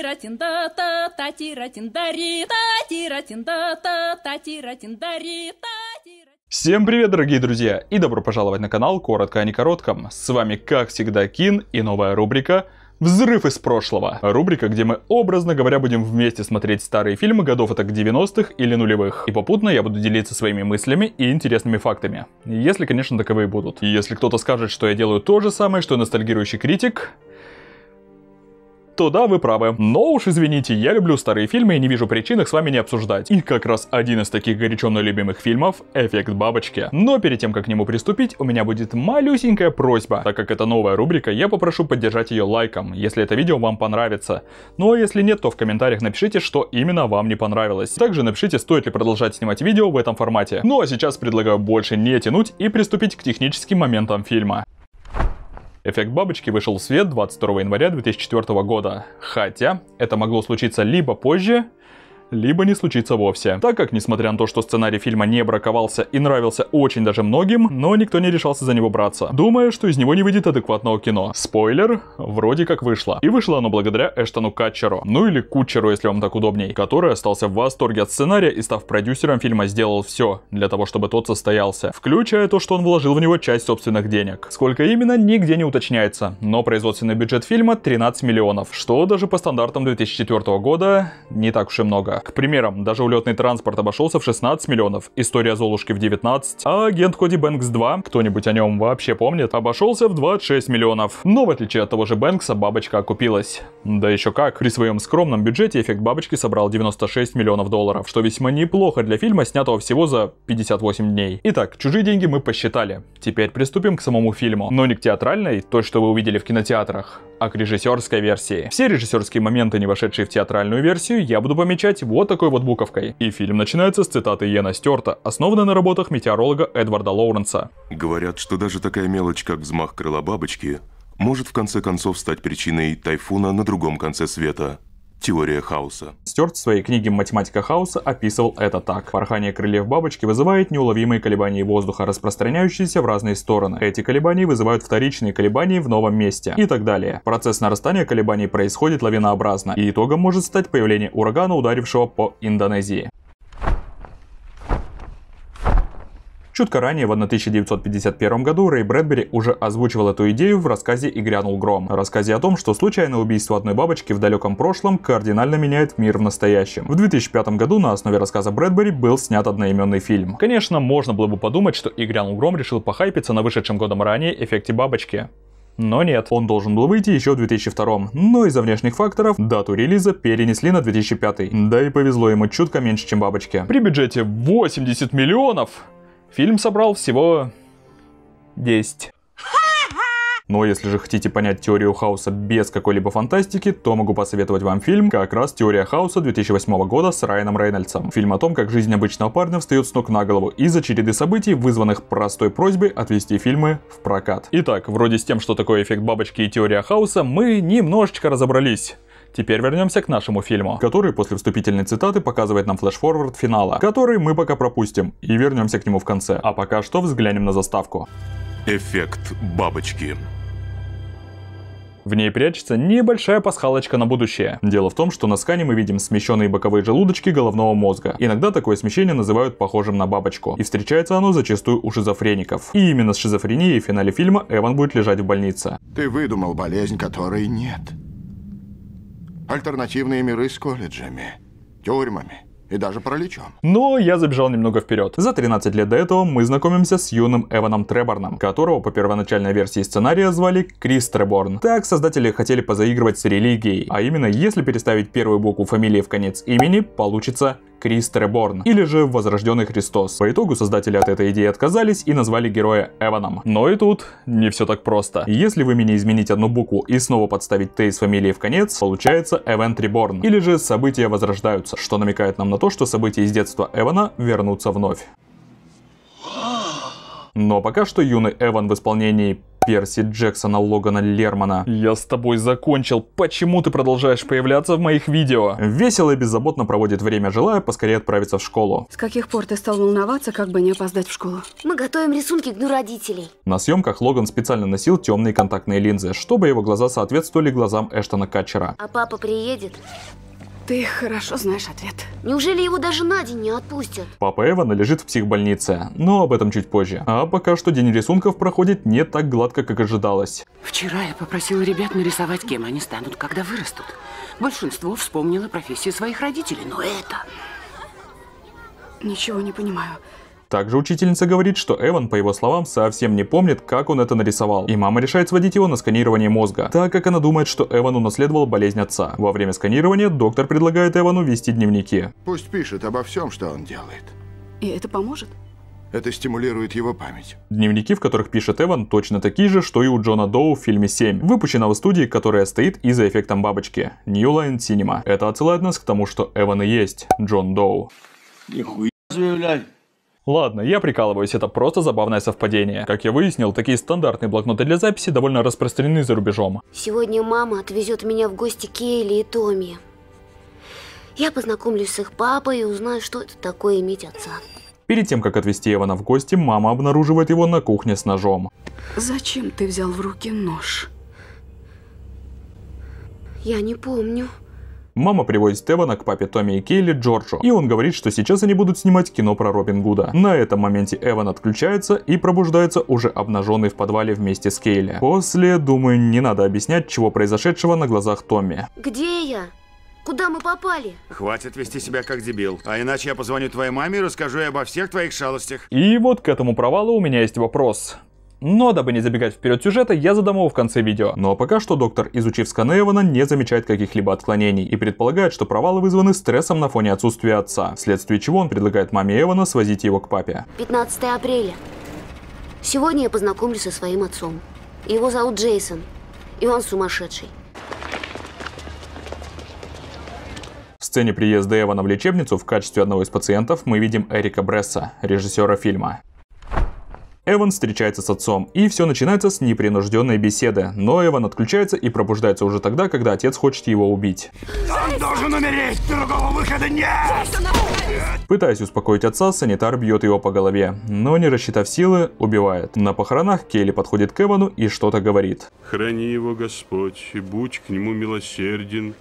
Татиратинда, та, татиратиндари, татиратинда, та, татиратиндари, татиратиндари. Всем привет, дорогие друзья, и добро пожаловать на канал Коротко а не некоротком. С вами, как всегда, Кин и новая рубрика «Взрыв из прошлого». Рубрика, где мы, образно говоря, будем вместе смотреть старые фильмы годов так 90-х или нулевых. И попутно я буду делиться своими мыслями и интересными фактами. Если, конечно, таковые будут. И если кто-то скажет, что я делаю то же самое, что ностальгирующий критик, то да, вы правы. Но уж извините, я люблю старые фильмы и не вижу причин их с вами не обсуждать. И как раз один из таких горячо мной любимых фильмов — «Эффект бабочки». Но перед тем, как к нему приступить, у меня будет малюсенькая просьба. Так как это новая рубрика, я попрошу поддержать ее лайком, если это видео вам понравится. Ну а если нет, то в комментариях напишите, что именно вам не понравилось. Также напишите, стоит ли продолжать снимать видео в этом формате. Ну а сейчас предлагаю больше не тянуть и приступить к техническим моментам фильма. Эффект бабочки вышел в свет 22 января 2004 года, хотя это могло случиться либо позже, либо не случится вовсе. Так как, несмотря на то, что сценарий фильма не браковался и нравился очень даже многим, но никто не решался за него браться, думая, что из него не выйдет адекватного кино. Спойлер, вроде как вышло. И вышло оно благодаря Эштону Катчеру, ну или Кучеру, если вам так удобней, который остался в восторге от сценария и, став продюсером фильма, сделал все для того, чтобы тот состоялся, включая то, что он вложил в него часть собственных денег. Сколько именно, нигде не уточняется, но производственный бюджет фильма 13 миллионов, что даже по стандартам 2004 года не так уж и много. К примерам, даже улетный транспорт обошелся в 16 миллионов, история Золушки в 19, а агент Коди Бэнкс 2, кто-нибудь о нем вообще помнит, обошелся в 26 миллионов. Но в отличие от того же Бэнкса, бабочка окупилась. Да еще как, при своем скромном бюджете эффект бабочки собрал 96 миллионов долларов, что весьма неплохо для фильма, снятого всего за 58 дней. Итак, чужие деньги мы посчитали. Теперь приступим к самому фильму. Но не к театральной, то, что вы увидели в кинотеатрах, а к режиссерской версии. Все режиссерские моменты, не вошедшие в театральную версию, я буду помечать вот такой вот буковкой. И фильм начинается с цитаты Йена Стерта, основанной на работах метеоролога Эдварда Лоуренса. Говорят, что даже такая мелочь, как взмах крыла бабочки, может в конце концов стать причиной тайфуна на другом конце света. Теория хаоса. Стюарт в своей книге «Математика хаоса» описывал это так. Порхание крыльев бабочки вызывает неуловимые колебания воздуха, распространяющиеся в разные стороны. Эти колебания вызывают вторичные колебания в новом месте и так далее. Процесс нарастания колебаний происходит лавинообразно, и итогом может стать появление урагана, ударившего по Индонезии. Чутко ранее, в 1951 году, Рэй Брэдбери уже озвучивал эту идею в рассказе «И грянул гром», рассказе о том, что случайное убийство одной бабочки в далеком прошлом кардинально меняет мир в настоящем. В 2005 году на основе рассказа Брэдбери был снят одноименный фильм. Конечно, можно было бы подумать, что «И грянул гром» решил похайпиться на вышедшем годом ранее эффекте бабочки. Но нет, он должен был выйти еще в 2002, но из-за внешних факторов дату релиза перенесли на 2005. Да и повезло ему чутко меньше, чем бабочки. При бюджете 80 миллионов Фильм собрал всего 10. Но ну, а если же хотите понять теорию хаоса без какой-либо фантастики, то могу посоветовать вам фильм как раз «Теория хаоса» 2008 года с Райаном Рейнольдсом. Фильм о том, как жизнь обычного парня встает с ног на голову из-за череды событий, вызванных простой просьбой отвести фильмы в прокат. Итак, вроде с тем, что такое эффект бабочки и теория хаоса, мы немножечко разобрались. Теперь вернемся к нашему фильму, который после вступительной цитаты показывает нам флеш-форвард финала, который мы пока пропустим, и вернемся к нему в конце. А пока что взглянем на заставку. Эффект бабочки. В ней прячется небольшая пасхалочка на будущее. Дело в том, что на скане мы видим смещенные боковые желудочки головного мозга. Иногда такое смещение называют похожим на бабочку. И встречается оно зачастую у шизофреников. И именно с шизофренией в финале фильма Эван будет лежать в больнице. Ты выдумал болезнь, которой нет альтернативные миры с колледжами, тюрьмами и даже параличом. Но ну, я забежал немного вперед. За 13 лет до этого мы знакомимся с юным Эваном Треборном, которого по первоначальной версии сценария звали Крис Треборн. Так создатели хотели позаигрывать с религией, а именно если переставить первую букву фамилии в конец имени, получится Крист Реборн, или же Возрожденный Христос. По итогу создатели от этой идеи отказались и назвали героя Эваном. Но и тут не все так просто. Если вы меня изменить одну букву и снова подставить Т с фамилией в конец, получается Эвент Реборн, или же события возрождаются, что намекает нам на то, что события из детства Эвана вернутся вновь. Но пока что юный Эван в исполнении версии Джексона Логана Лермана. Я с тобой закончил, почему ты продолжаешь появляться в моих видео? Весело и беззаботно проводит время, желая поскорее отправиться в школу. С каких пор ты стал волноваться, как бы не опоздать в школу? Мы готовим рисунки к дню родителей. На съемках Логан специально носил темные контактные линзы, чтобы его глаза соответствовали глазам Эштона Катчера. А папа приедет? Ты хорошо знаешь ответ. Неужели его даже на день не отпустят? Папа Эвана лежит в психбольнице, но об этом чуть позже. А пока что день рисунков проходит не так гладко, как ожидалось. Вчера я попросила ребят нарисовать, кем они станут, когда вырастут. Большинство вспомнило профессию своих родителей, но это... Ничего не понимаю. Также учительница говорит, что Эван, по его словам, совсем не помнит, как он это нарисовал, и мама решает сводить его на сканирование мозга, так как она думает, что Эван унаследовал болезнь отца. Во время сканирования доктор предлагает Эвану вести дневники. Пусть пишет обо всем, что он делает. И это поможет? Это стимулирует его память. Дневники, в которых пишет Эван, точно такие же, что и у Джона Доу в фильме 7, выпущенного студии, которая стоит из за эффектом бабочки. New Line Cinema. Это отсылает нас к тому, что Эван и есть Джон Доу. Нихуя заявляй. Ладно, я прикалываюсь, это просто забавное совпадение. Как я выяснил, такие стандартные блокноты для записи довольно распространены за рубежом. Сегодня мама отвезет меня в гости Кейли и Томми. Я познакомлюсь с их папой и узнаю, что это такое иметь отца. Перед тем, как отвезти Эвана в гости, мама обнаруживает его на кухне с ножом. Зачем ты взял в руки нож? Я не помню. Мама привозит Эвана к папе Томми и Кейли Джорджу, и он говорит, что сейчас они будут снимать кино про Робин Гуда. На этом моменте Эван отключается и пробуждается уже обнаженный в подвале вместе с Кейли. После, думаю, не надо объяснять, чего произошедшего на глазах Томми. Где я? Куда мы попали? Хватит вести себя как дебил. А иначе я позвоню твоей маме и расскажу ей обо всех твоих шалостях. И вот к этому провалу у меня есть вопрос. Но, дабы не забегать вперед сюжета, я задам его в конце видео. Но ну, а пока что доктор, изучив скан Эвана, не замечает каких-либо отклонений и предполагает, что провалы вызваны стрессом на фоне отсутствия отца, вследствие чего он предлагает маме Эвана свозить его к папе. 15 апреля. Сегодня я познакомлюсь со своим отцом. Его зовут Джейсон, и он сумасшедший. В сцене приезда Эвана в лечебницу в качестве одного из пациентов мы видим Эрика Бресса, режиссера фильма. Эван встречается с отцом, и все начинается с непринужденной беседы, но Эван отключается и пробуждается уже тогда, когда отец хочет его убить. Он должен умереть, другого выхода нет! Пытаясь успокоить отца, санитар бьет его по голове, но не рассчитав силы, убивает. На похоронах Келли подходит к Эвану и что-то говорит. Храни его Господь, и будь к нему милосерден,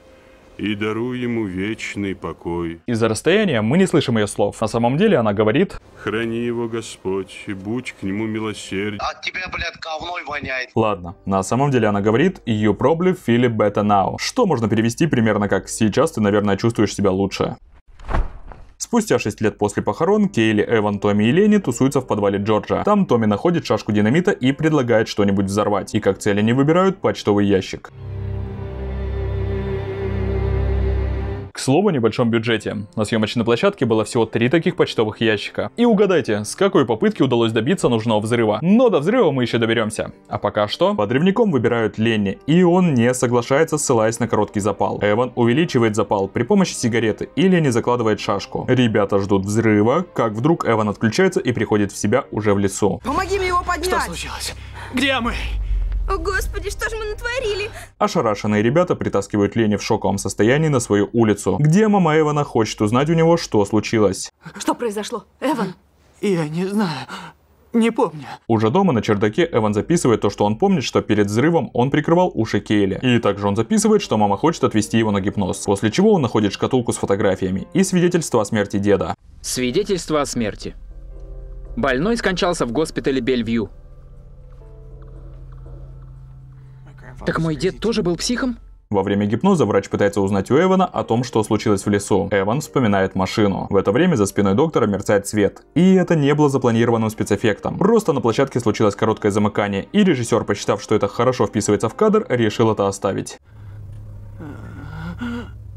и даруй ему вечный покой. Из-за расстояния мы не слышим ее слов. На самом деле она говорит... Храни его, Господь, и будь к нему милосерд. От тебя, блядь, говной воняет. Ладно, на самом деле она говорит «You probably feel better now», что можно перевести примерно как «Сейчас ты, наверное, чувствуешь себя лучше». Спустя 6 лет после похорон Кейли, Эван, Томми и Лени тусуются в подвале Джорджа. Там Томми находит шашку динамита и предлагает что-нибудь взорвать. И как цели они выбирают почтовый ящик. К слову, небольшом бюджете. На съемочной площадке было всего три таких почтовых ящика. И угадайте, с какой попытки удалось добиться нужного взрыва. Но до взрыва мы еще доберемся. А пока что... Подрывником выбирают Ленни, и он не соглашается, ссылаясь на короткий запал. Эван увеличивает запал при помощи сигареты, и Ленни закладывает шашку. Ребята ждут взрыва, как вдруг Эван отключается и приходит в себя уже в лесу. Помоги мне его поднять! Что случилось? Где мы? О, Господи, что же мы натворили? Ошарашенные ребята притаскивают Лени в шоковом состоянии на свою улицу, где мама Эвана хочет узнать у него, что случилось. Что произошло, Эван? Я не знаю. Не помню. Уже дома на чердаке Эван записывает то, что он помнит, что перед взрывом он прикрывал уши Кейли. И также он записывает, что мама хочет отвести его на гипноз. После чего он находит шкатулку с фотографиями и свидетельство о смерти деда. Свидетельство о смерти. Больной скончался в госпитале Бельвью. Так мой дед тоже был психом? Во время гипноза врач пытается узнать у Эвана о том, что случилось в лесу. Эван вспоминает машину. В это время за спиной доктора мерцает свет. И это не было запланированным спецэффектом. Просто на площадке случилось короткое замыкание, и режиссер, посчитав, что это хорошо вписывается в кадр, решил это оставить.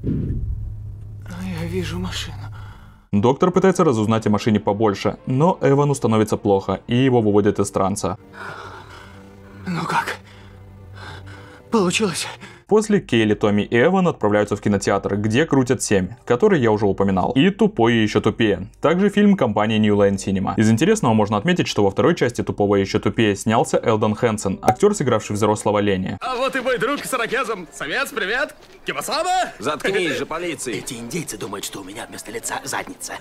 Я вижу машину. Доктор пытается разузнать о машине побольше, но Эвану становится плохо, и его выводят из транса. Ну как? Получилось. После Кейли, Томми и Эван отправляются в кинотеатр, где крутят 7, который я уже упоминал, и «Тупой еще тупее». Также фильм компании New Line Cinema. Из интересного можно отметить, что во второй части «Тупого еще тупее» снялся Элдон Хэнсон, актер, сыгравший взрослого Леня. А вот и мой друг с ракезом. Совет, привет! Кимасаба! Заткнись же, полиции! Эти индейцы думают, что у меня вместо лица задница.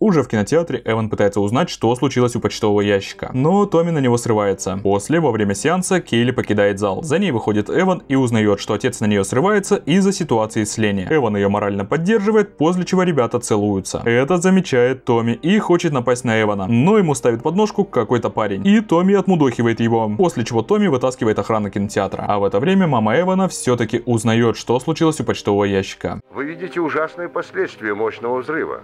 Уже в кинотеатре Эван пытается узнать, что случилось у почтового ящика, но Томми на него срывается. После, во время сеанса, Кейли покидает зал. За ней выходит Эван и узнает, что отец на нее срывается из-за ситуации с Лене. Эван ее морально поддерживает, после чего ребята целуются. Это замечает Томми и хочет напасть на Эвана, но ему ставит подножку какой-то парень. И Томми отмудохивает его, после чего Томми вытаскивает охрану кинотеатра. А в это время мама Эвана все-таки узнает, что случилось у почтового ящика. Вы видите ужасные последствия мощного взрыва.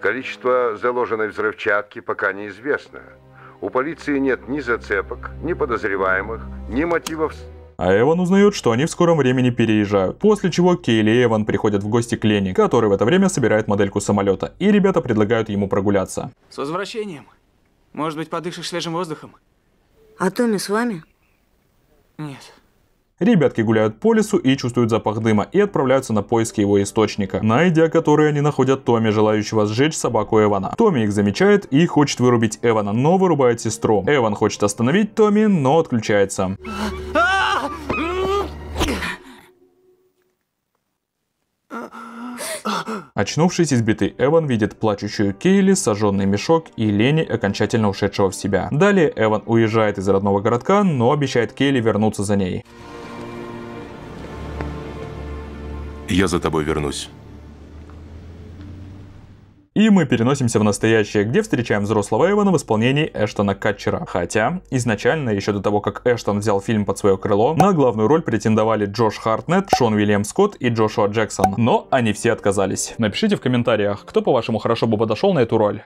Количество заложенной взрывчатки пока неизвестно. У полиции нет ни зацепок, ни подозреваемых, ни мотивов а Эван узнает, что они в скором времени переезжают. После чего Кейли и Эван приходят в гости к Лене, который в это время собирает модельку самолета, и ребята предлагают ему прогуляться. С возвращением. Может быть, подышишь свежим воздухом? А Томми с вами? Нет. Ребятки гуляют по лесу и чувствуют запах дыма и отправляются на поиски его источника, найдя который они находят Томми, желающего сжечь собаку Эвана. Томми их замечает и хочет вырубить Эвана, но вырубает сестру. Эван хочет остановить Томми, но отключается. Очнувшись избитый, Эван видит плачущую Кейли, сожженный мешок и Лени, окончательно ушедшего в себя. Далее Эван уезжает из родного городка, но обещает Кейли вернуться за ней. Я за тобой вернусь. И мы переносимся в настоящее, где встречаем взрослого Эвана в исполнении Эштона Катчера. Хотя, изначально, еще до того, как Эштон взял фильм под свое крыло, на главную роль претендовали Джош Хартнет, Шон Уильям Скотт и Джошуа Джексон. Но они все отказались. Напишите в комментариях, кто, по-вашему, хорошо бы подошел на эту роль.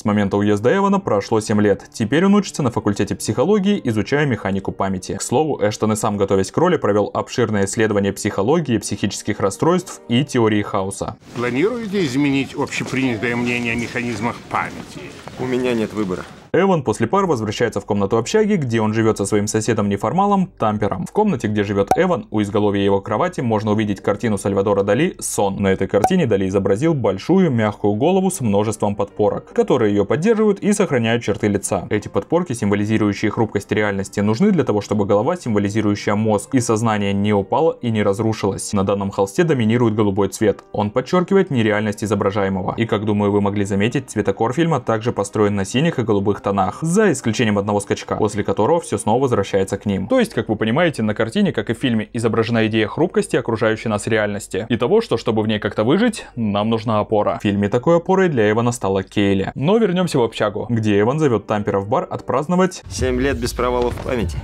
С момента уезда Эвана прошло 7 лет. Теперь он учится на факультете психологии, изучая механику памяти. К слову, Эштон и сам, готовясь к роли, провел обширное исследование психологии, психических расстройств и теории хаоса. Планируете изменить общепринятое мнение о механизмах памяти? У меня нет выбора. Эван после пар возвращается в комнату общаги, где он живет со своим соседом-неформалом Тампером. В комнате, где живет Эван, у изголовья его кровати можно увидеть картину Сальвадора Дали «Сон». На этой картине Дали изобразил большую мягкую голову с множеством подпорок, которые ее поддерживают и сохраняют черты лица. Эти подпорки, символизирующие хрупкость реальности, нужны для того, чтобы голова, символизирующая мозг и сознание, не упала и не разрушилась. На данном холсте доминирует голубой цвет. Он подчеркивает нереальность изображаемого. И как думаю вы могли заметить, цветокор фильма также построен на синих и голубых всех тонах, за исключением одного скачка, после которого все снова возвращается к ним. То есть, как вы понимаете, на картине, как и в фильме, изображена идея хрупкости окружающей нас реальности и того, что чтобы в ней как-то выжить, нам нужна опора. В фильме такой опорой для Эвана стала Кейли. Но вернемся в общагу, где Эван зовет Тампера в бар отпраздновать 7 лет без провалов памяти.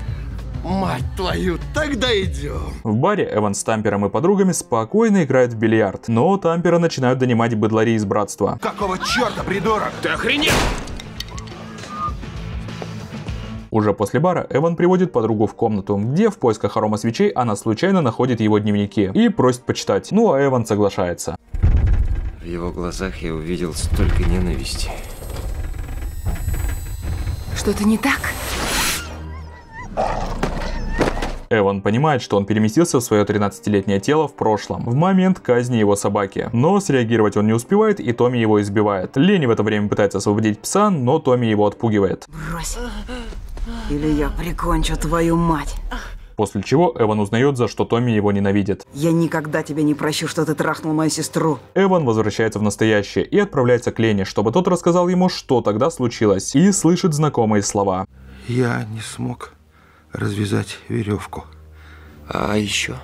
Мать твою, тогда идем. В баре Эван с Тампером и подругами спокойно играют в бильярд, но Тампера начинают донимать быдлари из братства. Какого черта, придурок? Ты охренел? Уже после бара Эван приводит подругу в комнату, где в поисках арома свечей она случайно находит его дневники и просит почитать. Ну а Эван соглашается. В его глазах я увидел столько ненависти. Что-то не так? Эван понимает, что он переместился в свое 13-летнее тело в прошлом, в момент казни его собаки. Но среагировать он не успевает, и Томми его избивает. Лени в это время пытается освободить пса, но Томми его отпугивает. Брось или я прикончу твою мать. После чего Эван узнает, за что Томми его ненавидит. «Я никогда тебе не прощу, что ты трахнул мою сестру!» Эван возвращается в настоящее и отправляется к Лене, чтобы тот рассказал ему, что тогда случилось, и слышит знакомые слова. «Я не смог развязать веревку». «А еще?»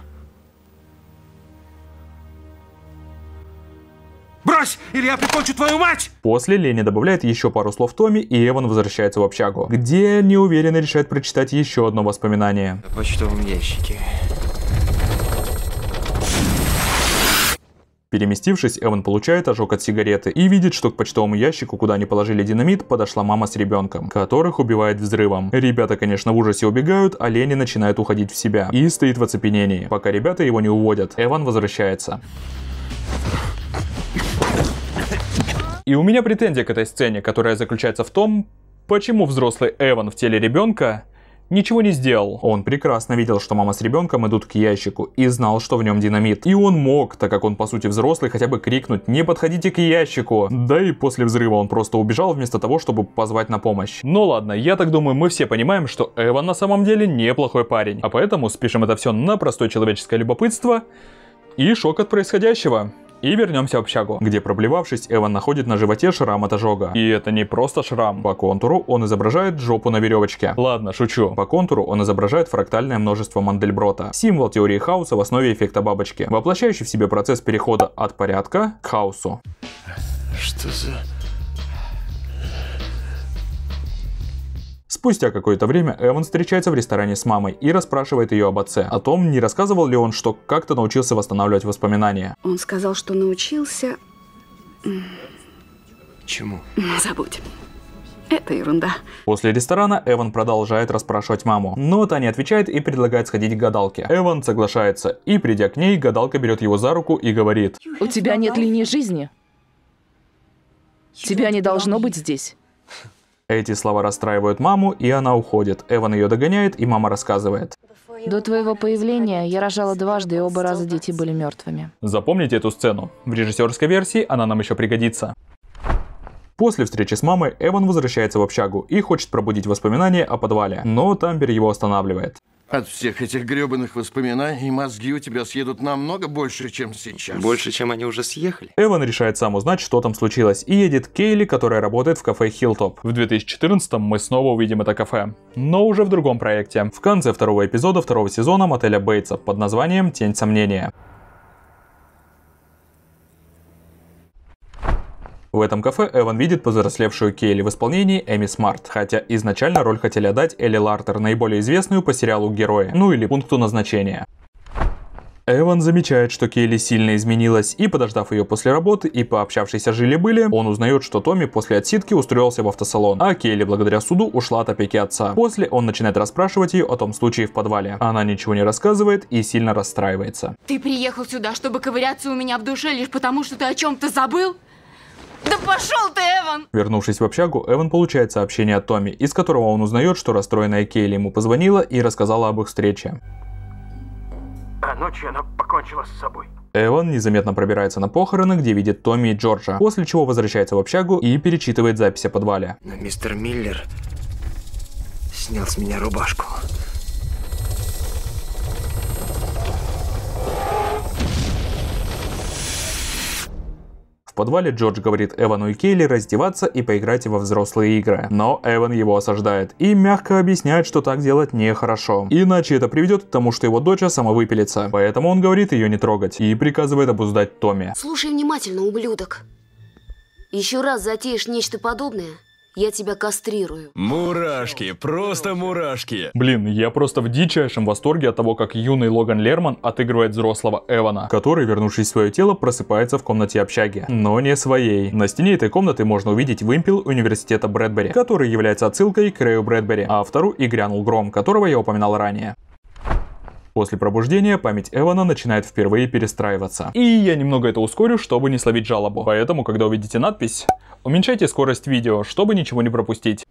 мразь, или я прикончу твою мать! После Лени добавляет еще пару слов Томми, и Эван возвращается в общагу, где неуверенно решает прочитать еще одно воспоминание. В почтовом ящике. Переместившись, Эван получает ожог от сигареты и видит, что к почтовому ящику, куда они положили динамит, подошла мама с ребенком, которых убивает взрывом. Ребята, конечно, в ужасе убегают, а Лени начинает уходить в себя и стоит в оцепенении. Пока ребята его не уводят, Эван возвращается. И у меня претензия к этой сцене, которая заключается в том, почему взрослый Эван в теле ребенка ничего не сделал. Он прекрасно видел, что мама с ребенком идут к ящику и знал, что в нем динамит. И он мог, так как он по сути взрослый, хотя бы крикнуть «Не подходите к ящику!». Да и после взрыва он просто убежал вместо того, чтобы позвать на помощь. Но ну ладно, я так думаю, мы все понимаем, что Эван на самом деле неплохой парень. А поэтому спишем это все на простое человеческое любопытство и шок от происходящего. И вернемся в общагу, где проблевавшись, Эван находит на животе шрам от ожога. И это не просто шрам. По контуру он изображает жопу на веревочке. Ладно, шучу. По контуру он изображает фрактальное множество Мандельброта. Символ теории хаоса в основе эффекта бабочки, воплощающий в себе процесс перехода от порядка к хаосу. Что за... Спустя какое-то время Эван встречается в ресторане с мамой и расспрашивает ее об отце. О том, не рассказывал ли он, что как-то научился восстанавливать воспоминания. Он сказал, что научился... Чему? Ну, забудь. Это ерунда. После ресторана Эван продолжает расспрашивать маму, но та не отвечает и предлагает сходить к гадалке. Эван соглашается, и придя к ней, гадалка берет его за руку и говорит. У тебя нет линии жизни. Тебя не должно быть здесь. Эти слова расстраивают маму, и она уходит. Эван ее догоняет, и мама рассказывает. До твоего появления я рожала дважды, и оба раза дети были мертвыми. Запомните эту сцену. В режиссерской версии она нам еще пригодится. После встречи с мамой Эван возвращается в общагу и хочет пробудить воспоминания о подвале, но Тампер его останавливает. От всех этих гребаных воспоминаний мозги у тебя съедут намного больше, чем сейчас. Больше, чем они уже съехали. Эван решает сам узнать, что там случилось, и едет Кейли, которая работает в кафе Хилтоп. В 2014 мы снова увидим это кафе, но уже в другом проекте. В конце второго эпизода второго сезона мотеля Бейтса под названием «Тень сомнения». В этом кафе Эван видит повзрослевшую Кейли в исполнении Эми Смарт, хотя изначально роль хотели отдать Элли Лартер, наиболее известную по сериалу «Герои», ну или пункту назначения. Эван замечает, что Келли сильно изменилась, и подождав ее после работы и пообщавшись о жили-были, он узнает, что Томми после отсидки устроился в автосалон, а Келли благодаря суду ушла от опеки отца. После он начинает расспрашивать ее о том случае в подвале. Она ничего не рассказывает и сильно расстраивается. Ты приехал сюда, чтобы ковыряться у меня в душе лишь потому, что ты о чем-то забыл? Да пошел ты, Эван! Вернувшись в общагу, Эван получает сообщение от Томми, из которого он узнает, что расстроенная Кейли ему позвонила и рассказала об их встрече. А ночью она покончила с собой. Эван незаметно пробирается на похороны, где видит Томми и Джорджа, после чего возвращается в общагу и перечитывает записи о подвале. Но мистер Миллер снял с меня рубашку. В подвале Джордж говорит Эвану и Кейли раздеваться и поиграть во взрослые игры. Но Эван его осаждает и мягко объясняет, что так делать нехорошо. Иначе это приведет к тому, что его дочь сама выпилится. Поэтому он говорит ее не трогать и приказывает обуздать Томми. Слушай внимательно, ублюдок. Еще раз затеешь нечто подобное, я тебя кастрирую. Мурашки, просто мурашки. Блин, я просто в дичайшем восторге от того, как юный Логан Лерман отыгрывает взрослого Эвана, который, вернувшись в свое тело, просыпается в комнате общаги. Но не своей. На стене этой комнаты можно увидеть вымпел университета Брэдбери, который является отсылкой к Рэю Брэдбери, а автору и грянул гром, которого я упоминал ранее. После пробуждения память Эвана начинает впервые перестраиваться. И я немного это ускорю, чтобы не словить жалобу. Поэтому, когда увидите надпись, уменьшайте скорость видео, чтобы ничего не пропустить.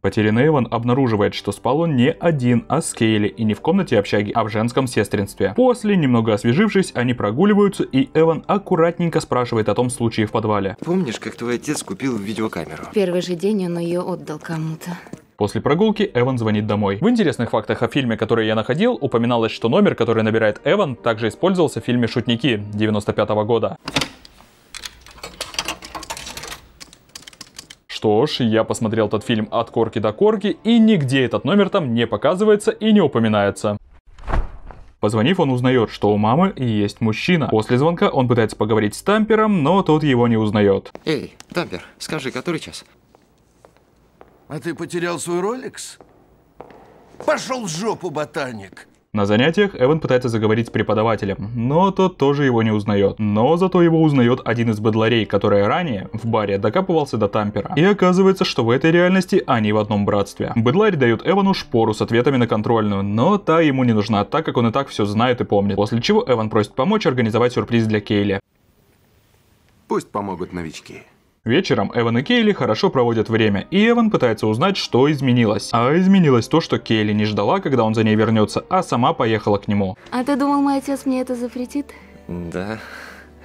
Потерянный Эван обнаруживает, что спал он не один, а с Кейли, и не в комнате общаги, а в женском сестринстве. После, немного освежившись, они прогуливаются, и Эван аккуратненько спрашивает о том случае в подвале. Помнишь, как твой отец купил видеокамеру? В первый же день он ее отдал кому-то. После прогулки Эван звонит домой. В интересных фактах о фильме, который я находил, упоминалось, что номер, который набирает Эван, также использовался в фильме «Шутники» 95 -го года. Что ж, я посмотрел этот фильм от корки до корки, и нигде этот номер там не показывается и не упоминается. Позвонив, он узнает, что у мамы есть мужчина. После звонка он пытается поговорить с Тампером, но тот его не узнает. Эй, Тампер, скажи, который час? А ты потерял свой роликс? Пошел в жопу, ботаник! На занятиях Эван пытается заговорить с преподавателем, но тот тоже его не узнает. Но зато его узнает один из бедларей, который ранее в баре докапывался до Тампера. И оказывается, что в этой реальности они в одном братстве. Бедларь дает Эвану шпору с ответами на контрольную, но та ему не нужна, так как он и так все знает и помнит. После чего Эван просит помочь организовать сюрприз для Кейли. Пусть помогут новички. Вечером Эван и Кейли хорошо проводят время, и Эван пытается узнать, что изменилось. А изменилось то, что Кейли не ждала, когда он за ней вернется, а сама поехала к нему. А ты думал, мой отец мне это запретит? Да.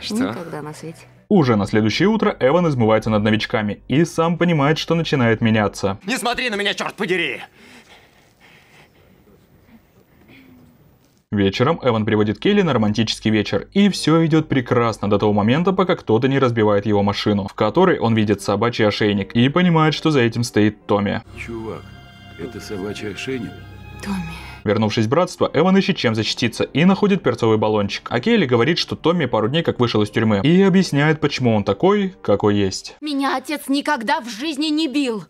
Что? Никогда на свете. Уже на следующее утро Эван измывается над новичками и сам понимает, что начинает меняться. Не смотри на меня, черт подери! Вечером Эван приводит Келли на романтический вечер, и все идет прекрасно до того момента, пока кто-то не разбивает его машину, в которой он видит собачий ошейник и понимает, что за этим стоит Томми. Чувак, это собачий ошейник? Томми. Вернувшись в братство, Эван ищет чем защититься и находит перцовый баллончик. А Келли говорит, что Томми пару дней как вышел из тюрьмы и объясняет, почему он такой, какой есть. Меня отец никогда в жизни не бил.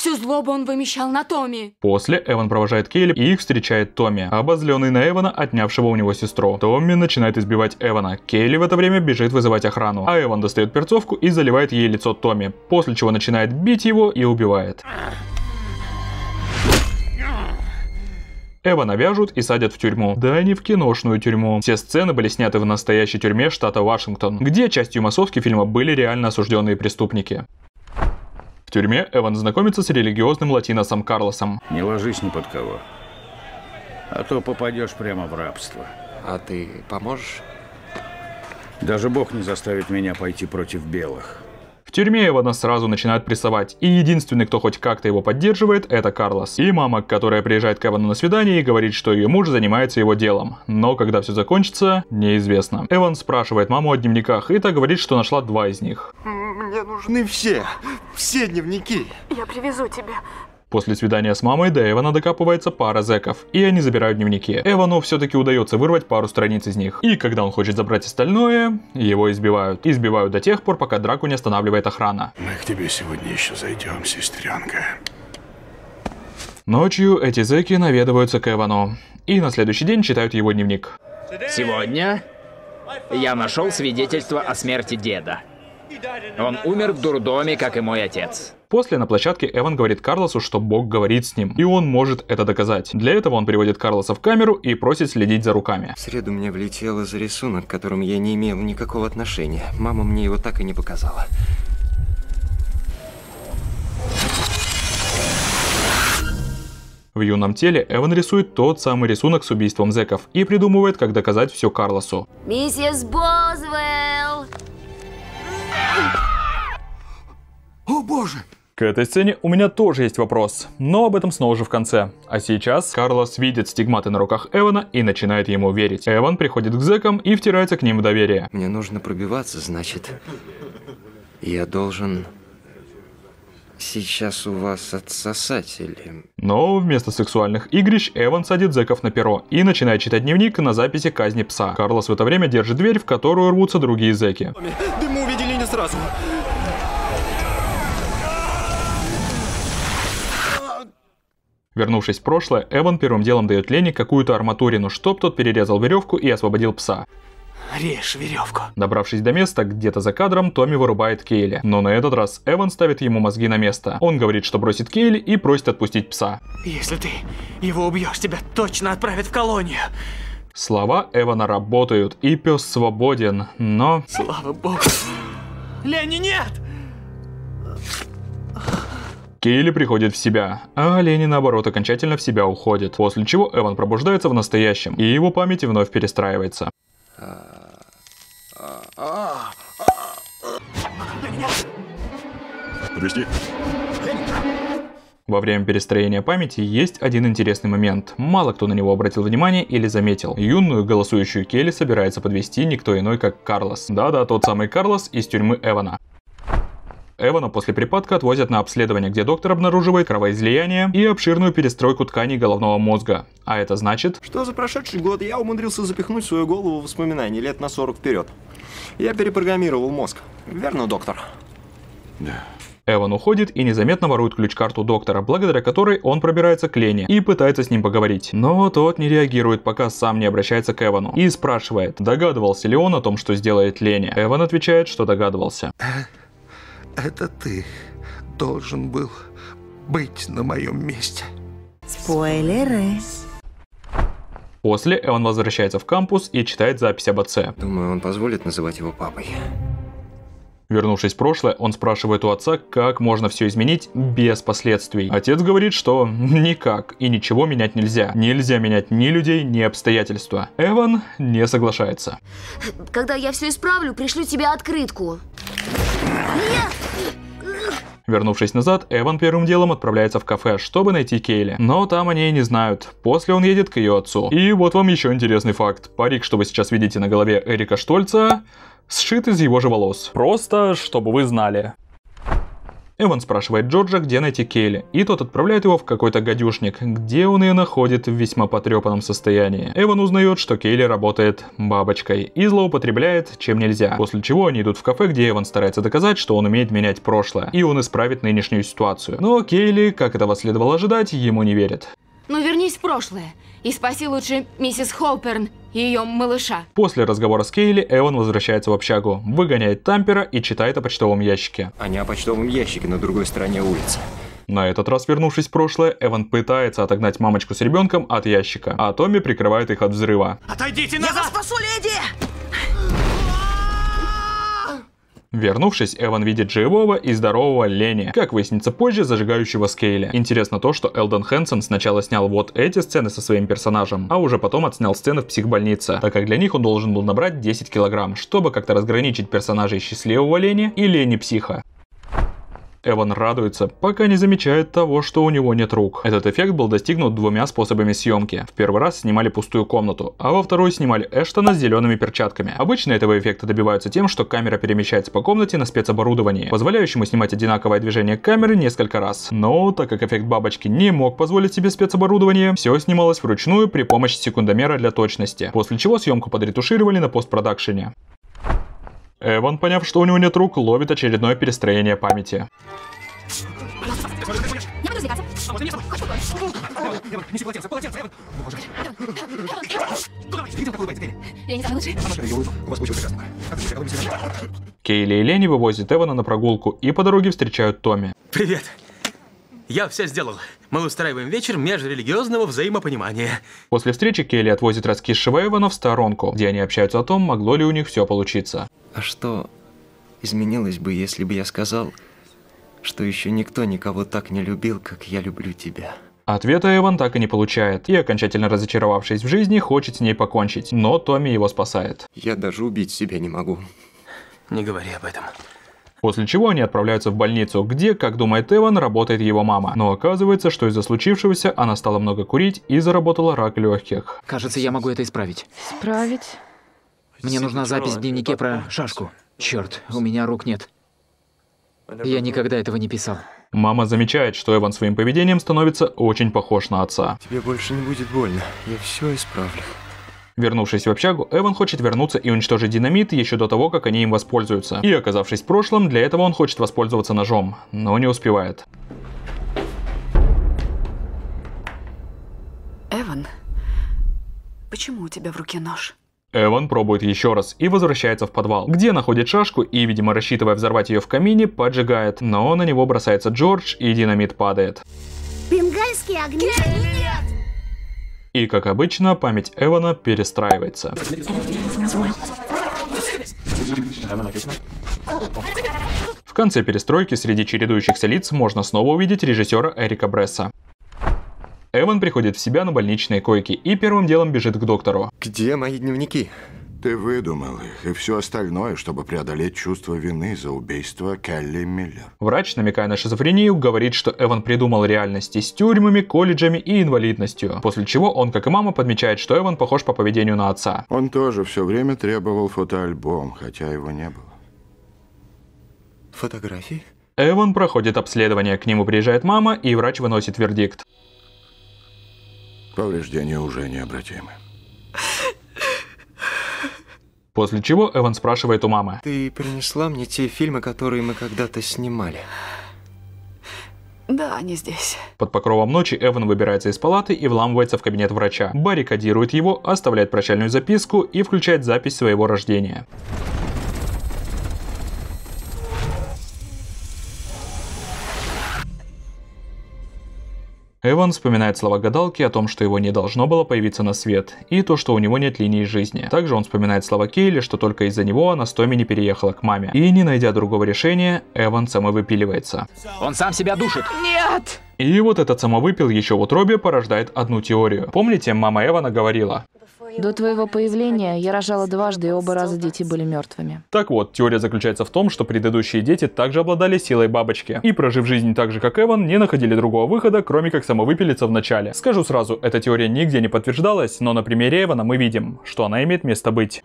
Всю злобу он вымещал на Томми. После Эван провожает Кейли и их встречает Томми, обозленный на Эвана, отнявшего у него сестру. Томми начинает избивать Эвана. Кейли в это время бежит вызывать охрану, а Эван достает перцовку и заливает ей лицо Томми, после чего начинает бить его и убивает. Эвана вяжут и садят в тюрьму. Да не в киношную тюрьму. Все сцены были сняты в настоящей тюрьме штата Вашингтон, где частью массовки фильма были реально осужденные преступники. В тюрьме Эван знакомится с религиозным латиносом Карлосом. Не ложись ни под кого, а то попадешь прямо в рабство. А ты поможешь? Даже Бог не заставит меня пойти против белых. В тюрьме его нас сразу начинают прессовать, и единственный, кто хоть как-то его поддерживает, это Карлос. И мама, которая приезжает к Эвану на свидание и говорит, что ее муж занимается его делом. Но когда все закончится, неизвестно. Эван спрашивает маму о дневниках, и та говорит, что нашла два из них. Мне нужны все, все дневники. Я привезу тебе. После свидания с мамой до Эвана докапывается пара зеков, и они забирают дневники. Эвану все-таки удается вырвать пару страниц из них. И когда он хочет забрать остальное, его избивают. Избивают до тех пор, пока драку не останавливает охрана. Мы к тебе сегодня еще зайдем, сестренка. Ночью эти зеки наведываются к Эвану. И на следующий день читают его дневник. Сегодня я нашел свидетельство о смерти деда. Он умер в дурдоме, как и мой отец. После на площадке Эван говорит Карлосу, что Бог говорит с ним, и он может это доказать. Для этого он приводит Карлоса в камеру и просит следить за руками. В среду мне влетело за рисунок, к которому я не имел никакого отношения. Мама мне его так и не показала. В юном теле Эван рисует тот самый рисунок с убийством зеков и придумывает, как доказать все Карлосу. Миссис Бозвелл! О боже! К этой сцене у меня тоже есть вопрос, но об этом снова же в конце. А сейчас Карлос видит стигматы на руках Эвана и начинает ему верить. Эван приходит к зэкам и втирается к ним в доверие. Мне нужно пробиваться, значит, я должен сейчас у вас отсосать или... Но вместо сексуальных игрищ Эван садит зэков на перо и начинает читать дневник на записи казни пса. Карлос в это время держит дверь, в которую рвутся другие зэки. Да мы увидели не сразу. Вернувшись в прошлое, Эван первым делом дает Лене какую-то арматурину, чтоб тот перерезал веревку и освободил пса. Режь веревку. Добравшись до места, где-то за кадром Томми вырубает Кейли. Но на этот раз Эван ставит ему мозги на место. Он говорит, что бросит Кейли и просит отпустить пса. Если ты его убьешь, тебя точно отправят в колонию. Слова Эвана работают, и пес свободен, но... Слава богу. Лени, нет! Кейли приходит в себя, а Олени наоборот окончательно в себя уходит, после чего Эван пробуждается в настоящем, и его память вновь перестраивается. Подвести. Во время перестроения памяти есть один интересный момент. Мало кто на него обратил внимание или заметил. Юную голосующую Келли собирается подвести никто иной, как Карлос. Да-да, тот самый Карлос из тюрьмы Эвана. Эвана после припадка отвозят на обследование, где доктор обнаруживает кровоизлияние и обширную перестройку тканей головного мозга. А это значит... Что за прошедший год я умудрился запихнуть свою голову в воспоминания лет на 40 вперед. Я перепрограммировал мозг. Верно, доктор? Да. Эван уходит и незаметно ворует ключ-карту доктора, благодаря которой он пробирается к Лене и пытается с ним поговорить. Но тот не реагирует, пока сам не обращается к Эвану и спрашивает, догадывался ли он о том, что сделает Лене. Эван отвечает, что догадывался. А? Это ты должен был быть на моем месте. Спойлеры. После Эван возвращается в кампус и читает запись об отце. Думаю, он позволит называть его папой. Вернувшись в прошлое, он спрашивает у отца, как можно все изменить без последствий. Отец говорит, что никак и ничего менять нельзя. Нельзя менять ни людей, ни обстоятельства. Эван не соглашается. Когда я все исправлю, пришлю тебе открытку. Вернувшись назад, Эван первым делом отправляется в кафе, чтобы найти Кейли. Но там они и не знают. После он едет к ее отцу. И вот вам еще интересный факт. Парик, что вы сейчас видите на голове Эрика Штольца, сшит из его же волос. Просто, чтобы вы знали. Эван спрашивает Джорджа, где найти Кейли, и тот отправляет его в какой-то гадюшник, где он ее находит в весьма потрепанном состоянии. Эван узнает, что Кейли работает бабочкой и злоупотребляет чем нельзя, после чего они идут в кафе, где Эван старается доказать, что он умеет менять прошлое, и он исправит нынешнюю ситуацию. Но Кейли, как этого следовало ожидать, ему не верит. Ну, вернись в прошлое и спаси лучше миссис Холперн и ее малыша. После разговора с Кейли, Эван возвращается в общагу, выгоняет Тампера и читает о почтовом ящике. А не о почтовом ящике на другой стороне улицы. На этот раз, вернувшись в прошлое, Эван пытается отогнать мамочку с ребенком от ящика, а Томми прикрывает их от взрыва. Отойдите назад! Я вас спасу, леди! Вернувшись, Эван видит живого и здорового Лени, как выяснится позже, зажигающего Скейля. Интересно то, что Элден Хэнсон сначала снял вот эти сцены со своим персонажем, а уже потом отснял сцены в психбольнице, так как для них он должен был набрать 10 килограмм, чтобы как-то разграничить персонажей счастливого Лени и Лени Психа. Эван радуется, пока не замечает того, что у него нет рук. Этот эффект был достигнут двумя способами съемки. В первый раз снимали пустую комнату, а во второй снимали Эштона с зелеными перчатками. Обычно этого эффекта добиваются тем, что камера перемещается по комнате на спецоборудовании, позволяющему снимать одинаковое движение камеры несколько раз. Но, так как эффект бабочки не мог позволить себе спецоборудование, все снималось вручную при помощи секундомера для точности, после чего съемку подретушировали на постпродакшене. Эван, поняв, что у него нет рук, ловит очередное перестроение памяти. Неси Кейли и Лени вывозят Эвана на прогулку и по дороге встречают Томми. Привет. Я все сделал. Мы устраиваем вечер межрелигиозного взаимопонимания. После встречи Келли отвозит раскисшего Эвана в сторонку, где они общаются о том, могло ли у них все получиться. А что изменилось бы, если бы я сказал, что еще никто никого так не любил, как я люблю тебя? Ответа Эван так и не получает, и окончательно разочаровавшись в жизни, хочет с ней покончить, но Томми его спасает. Я даже убить себя не могу. Не говори об этом. После чего они отправляются в больницу, где, как думает Эван, работает его мама. Но оказывается, что из-за случившегося она стала много курить и заработала рак легких. Кажется, я могу это исправить. Исправить? Мне нужна запись в дневнике про шашку. Черт, у меня рук нет. Я никогда этого не писал. Мама замечает, что Эван своим поведением становится очень похож на отца. Тебе больше не будет больно. Я все исправлю. Вернувшись в общагу, Эван хочет вернуться и уничтожить динамит еще до того, как они им воспользуются. И оказавшись в прошлом, для этого он хочет воспользоваться ножом, но не успевает. Эван, почему у тебя в руке нож? Эван пробует еще раз и возвращается в подвал, где находит шашку и, видимо, рассчитывая взорвать ее в камине, поджигает. Но на него бросается Джордж и динамит падает. Бенгальские огни! Нет! И, как обычно, память Эвана перестраивается. В конце перестройки среди чередующихся лиц можно снова увидеть режиссера Эрика Бресса. Эван приходит в себя на больничной койке и первым делом бежит к доктору. Где мои дневники? Ты выдумал их и все остальное, чтобы преодолеть чувство вины за убийство Келли Миллер. Врач, намекая на шизофрению, говорит, что Эван придумал реальности с тюрьмами, колледжами и инвалидностью. После чего он, как и мама, подмечает, что Эван похож по поведению на отца. Он тоже все время требовал фотоальбом, хотя его не было. Фотографии? Эван проходит обследование, к нему приезжает мама, и врач выносит вердикт. Повреждения уже необратимы. После чего Эван спрашивает у мамы. Ты принесла мне те фильмы, которые мы когда-то снимали. Да, они здесь. Под покровом ночи Эван выбирается из палаты и вламывается в кабинет врача. Баррикадирует его, оставляет прощальную записку и включает запись своего рождения. Эван вспоминает слова гадалки о том, что его не должно было появиться на свет, и то, что у него нет линии жизни. Также он вспоминает слова Кейли, что только из-за него она с Томми не переехала к маме. И не найдя другого решения, Эван самовыпиливается. Он сам себя душит. Нет! И вот этот самовыпил еще в утробе порождает одну теорию. Помните, мама Эвана говорила? До твоего появления я рожала дважды, и оба раза дети были мертвыми. Так вот, теория заключается в том, что предыдущие дети также обладали силой бабочки. И прожив жизнь так же, как Эван, не находили другого выхода, кроме как самовыпилиться в начале. Скажу сразу, эта теория нигде не подтверждалась, но на примере Эвана мы видим, что она имеет место быть.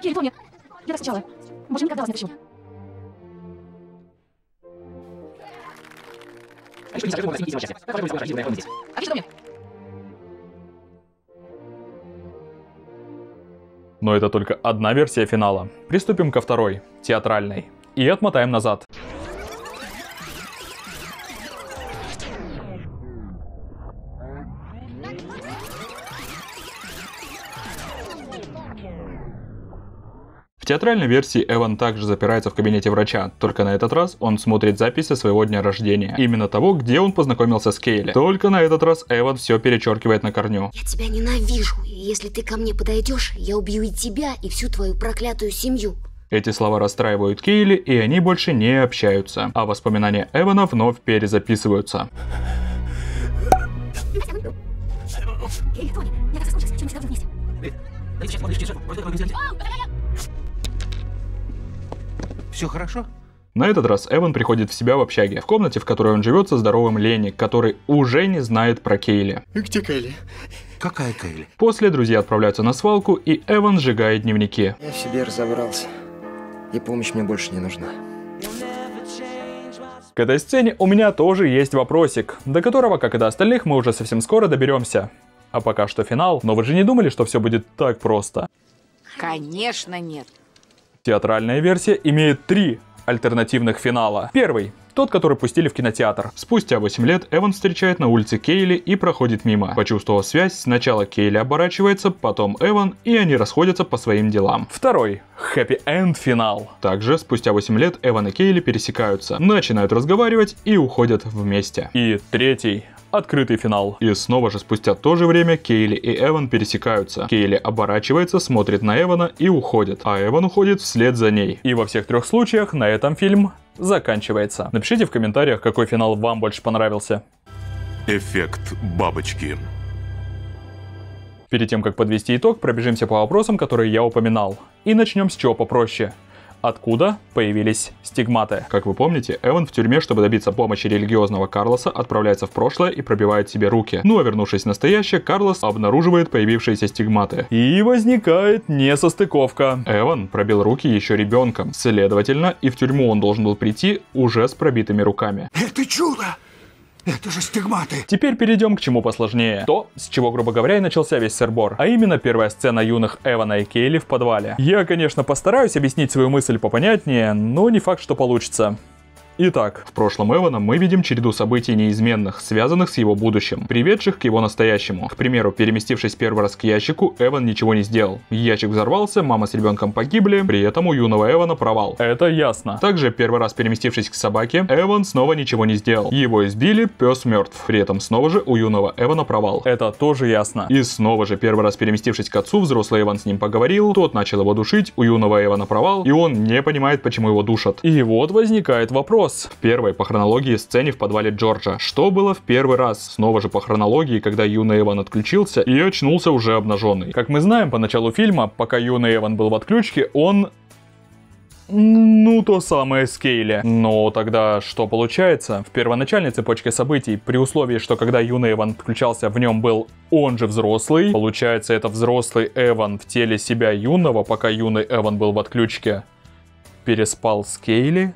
Кирилл, помни, я так сначала. Может, никогда вас не прощу. конечно, не скажу, можно сидеть счастье. Как можно будет здесь? А что мне? Но это только одна версия финала. Приступим ко второй, театральной. И отмотаем назад. театральной версии Эван также запирается в кабинете врача, только на этот раз он смотрит записи своего дня рождения, именно того, где он познакомился с Кейли. Только на этот раз Эван все перечеркивает на корню. Я тебя ненавижу, и если ты ко мне подойдешь, я убью и тебя, и всю твою проклятую семью. Эти слова расстраивают Кейли, и они больше не общаются. А воспоминания Эвана вновь перезаписываются. Кейли, Тони, я так соскучилась, что мы с тобой вместе. Ты сейчас смотришь, что происходит в организации. Все хорошо? На этот раз Эван приходит в себя в общаге, в комнате, в которой он живет со здоровым Ленни, который уже не знает про Кейли. Где Кейли? Какая Кейли? После друзья отправляются на свалку, и Эван сжигает дневники. Я в себе разобрался, и помощь мне больше не нужна. К этой сцене у меня тоже есть вопросик, до которого, как и до остальных, мы уже совсем скоро доберемся. А пока что финал, но вы же не думали, что все будет так просто? Конечно нет театральная версия имеет три альтернативных финала. Первый тот, который пустили в кинотеатр. Спустя 8 лет Эван встречает на улице Кейли и проходит мимо. Почувствовав связь, сначала Кейли оборачивается, потом Эван, и они расходятся по своим делам. Второй. Хэппи-энд финал. Также спустя 8 лет Эван и Кейли пересекаются, начинают разговаривать и уходят вместе. И третий открытый финал. И снова же спустя то же время Кейли и Эван пересекаются. Кейли оборачивается, смотрит на Эвана и уходит, а Эван уходит вслед за ней. И во всех трех случаях на этом фильм заканчивается. Напишите в комментариях, какой финал вам больше понравился. Эффект бабочки. Перед тем, как подвести итог, пробежимся по вопросам, которые я упоминал. И начнем с чего попроще откуда появились стигматы. Как вы помните, Эван в тюрьме, чтобы добиться помощи религиозного Карлоса, отправляется в прошлое и пробивает себе руки. Ну а вернувшись в настоящее, Карлос обнаруживает появившиеся стигматы. И возникает несостыковка. Эван пробил руки еще ребенком. Следовательно, и в тюрьму он должен был прийти уже с пробитыми руками. Это чудо! Это же стигматы. Теперь перейдем к чему посложнее. То, с чего, грубо говоря, и начался весь сербор. А именно первая сцена юных Эвана и Кейли в подвале. Я, конечно, постараюсь объяснить свою мысль попонятнее, но не факт, что получится. Итак, в прошлом Эвана мы видим череду событий неизменных, связанных с его будущим, приведших к его настоящему. К примеру, переместившись первый раз к ящику, Эван ничего не сделал. Ящик взорвался, мама с ребенком погибли, при этом у юного Эвана провал. Это ясно. Также первый раз переместившись к собаке, Эван снова ничего не сделал. Его избили, пес мертв. При этом снова же у юного Эвана провал. Это тоже ясно. И снова же первый раз переместившись к отцу, взрослый Эван с ним поговорил, тот начал его душить, у юного Эвана провал, и он не понимает, почему его душат. И вот возникает вопрос вопрос. В первой по хронологии сцене в подвале Джорджа. Что было в первый раз? Снова же по хронологии, когда юный Эван отключился и очнулся уже обнаженный. Как мы знаем, по началу фильма, пока юный Эван был в отключке, он ну, то самое Скейли. Но тогда что получается? В первоначальной цепочке событий, при условии, что когда юный Эван подключался, в нем был он же взрослый, получается, это взрослый Эван в теле себя юного, пока юный Эван был в отключке, переспал Скейли?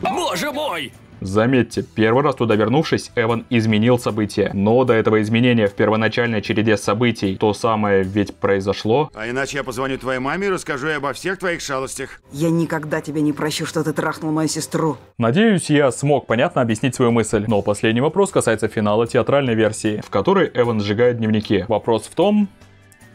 Боже мой! Заметьте, первый раз туда вернувшись, Эван изменил события. Но до этого изменения в первоначальной череде событий то самое ведь произошло. А иначе я позвоню твоей маме и расскажу ей обо всех твоих шалостях. Я никогда тебе не прощу, что ты трахнул мою сестру. Надеюсь, я смог понятно объяснить свою мысль. Но последний вопрос касается финала театральной версии, в которой Эван сжигает дневники. Вопрос в том,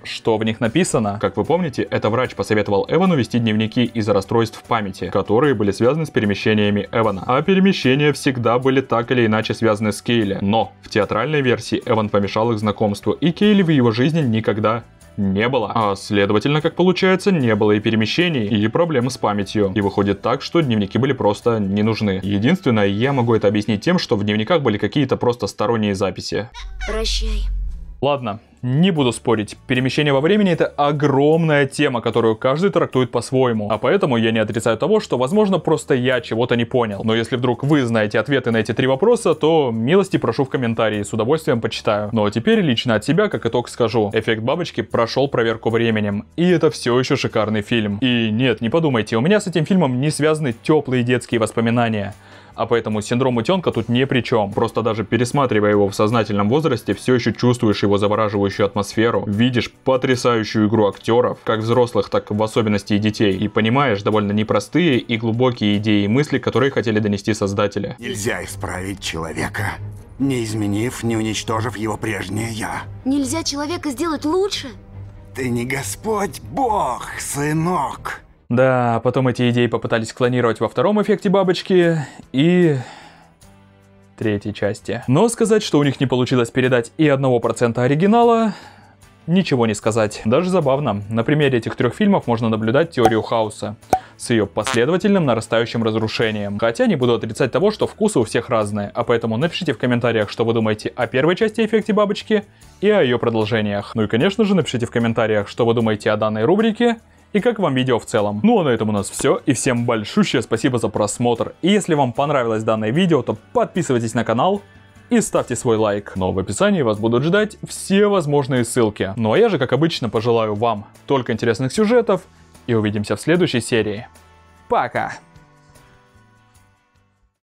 что в них написано. Как вы помните, это врач посоветовал Эвану вести дневники из-за расстройств памяти, которые были связаны с перемещениями Эвана. А перемещения всегда были так или иначе связаны с Кейли. Но в театральной версии Эван помешал их знакомству, и Кейли в его жизни никогда не было. А следовательно, как получается, не было и перемещений, и проблем с памятью. И выходит так, что дневники были просто не нужны. Единственное, я могу это объяснить тем, что в дневниках были какие-то просто сторонние записи. Прощай. Ладно, не буду спорить, перемещение во времени это огромная тема, которую каждый трактует по-своему. А поэтому я не отрицаю того, что возможно просто я чего-то не понял. Но если вдруг вы знаете ответы на эти три вопроса, то милости прошу в комментарии, с удовольствием почитаю. Ну а теперь лично от себя как итог скажу. Эффект бабочки прошел проверку временем. И это все еще шикарный фильм. И нет, не подумайте, у меня с этим фильмом не связаны теплые детские воспоминания а поэтому синдром утенка тут не при чем. Просто даже пересматривая его в сознательном возрасте, все еще чувствуешь его завораживающую атмосферу, видишь потрясающую игру актеров, как взрослых, так в особенности и детей, и понимаешь довольно непростые и глубокие идеи и мысли, которые хотели донести создатели. Нельзя исправить человека, не изменив, не уничтожив его прежнее «я». Нельзя человека сделать лучше? Ты не Господь Бог, сынок. Да, потом эти идеи попытались клонировать во втором эффекте бабочки и третьей части. Но сказать, что у них не получилось передать и одного процента оригинала, ничего не сказать. Даже забавно. На примере этих трех фильмов можно наблюдать теорию хаоса с ее последовательным нарастающим разрушением. Хотя не буду отрицать того, что вкусы у всех разные, а поэтому напишите в комментариях, что вы думаете о первой части «Эффекте бабочки» и о ее продолжениях. Ну и конечно же напишите в комментариях, что вы думаете о данной рубрике и как вам видео в целом. Ну а на этом у нас все, и всем большущее спасибо за просмотр. И если вам понравилось данное видео, то подписывайтесь на канал и ставьте свой лайк. Но в описании вас будут ждать все возможные ссылки. Ну а я же, как обычно, пожелаю вам только интересных сюжетов, и увидимся в следующей серии. Пока!